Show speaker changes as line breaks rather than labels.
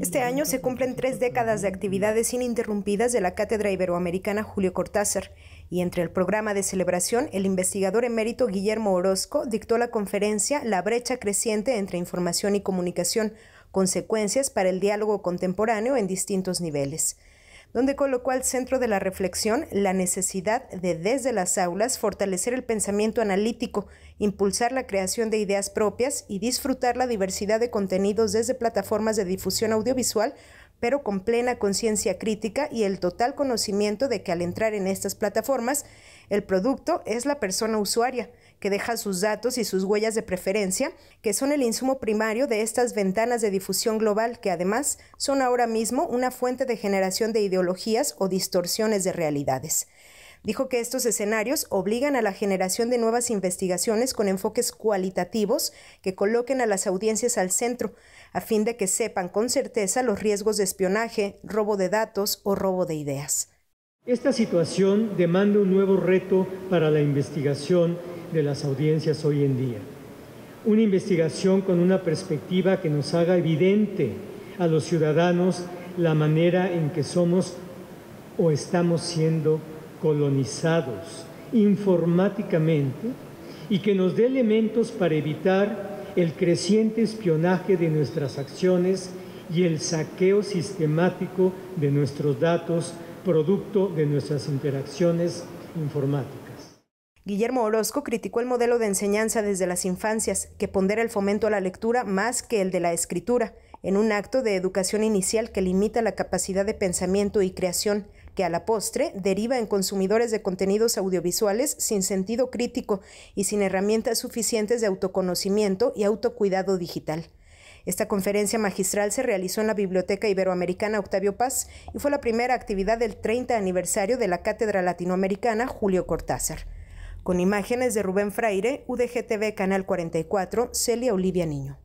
Este
año se cumplen tres décadas de actividades ininterrumpidas de la Cátedra Iberoamericana Julio Cortázar, y entre el programa de celebración, el investigador emérito Guillermo Orozco dictó la conferencia La brecha creciente entre información y comunicación, consecuencias para el diálogo contemporáneo en distintos niveles donde colocó al centro de la reflexión la necesidad de desde las aulas fortalecer el pensamiento analítico, impulsar la creación de ideas propias y disfrutar la diversidad de contenidos desde plataformas de difusión audiovisual pero con plena conciencia crítica y el total conocimiento de que al entrar en estas plataformas, el producto es la persona usuaria, que deja sus datos y sus huellas de preferencia, que son el insumo primario de estas ventanas de difusión global que además son ahora mismo una fuente de generación de ideologías o distorsiones de realidades. Dijo que estos escenarios obligan a la generación de nuevas investigaciones con enfoques cualitativos que coloquen a las audiencias al centro, a fin de que sepan con certeza los riesgos de espionaje, robo de datos o robo de ideas. Esta
situación demanda un nuevo reto para la investigación de las audiencias hoy en día. Una investigación con una perspectiva que nos haga evidente a los ciudadanos la manera en que somos o estamos siendo colonizados informáticamente y que nos dé elementos para evitar el creciente espionaje de nuestras acciones y el saqueo sistemático de nuestros datos producto de nuestras interacciones informáticas.
Guillermo Orozco criticó el modelo de enseñanza desde las infancias, que pondera el fomento a la lectura más que el de la escritura, en un acto de educación inicial que limita la capacidad de pensamiento y creación, que a la postre deriva en consumidores de contenidos audiovisuales sin sentido crítico y sin herramientas suficientes de autoconocimiento y autocuidado digital. Esta conferencia magistral se realizó en la Biblioteca Iberoamericana Octavio Paz y fue la primera actividad del 30 aniversario de la Cátedra Latinoamericana Julio Cortázar. Con imágenes de Rubén Fraire, UDGTV Canal 44, Celia Olivia Niño.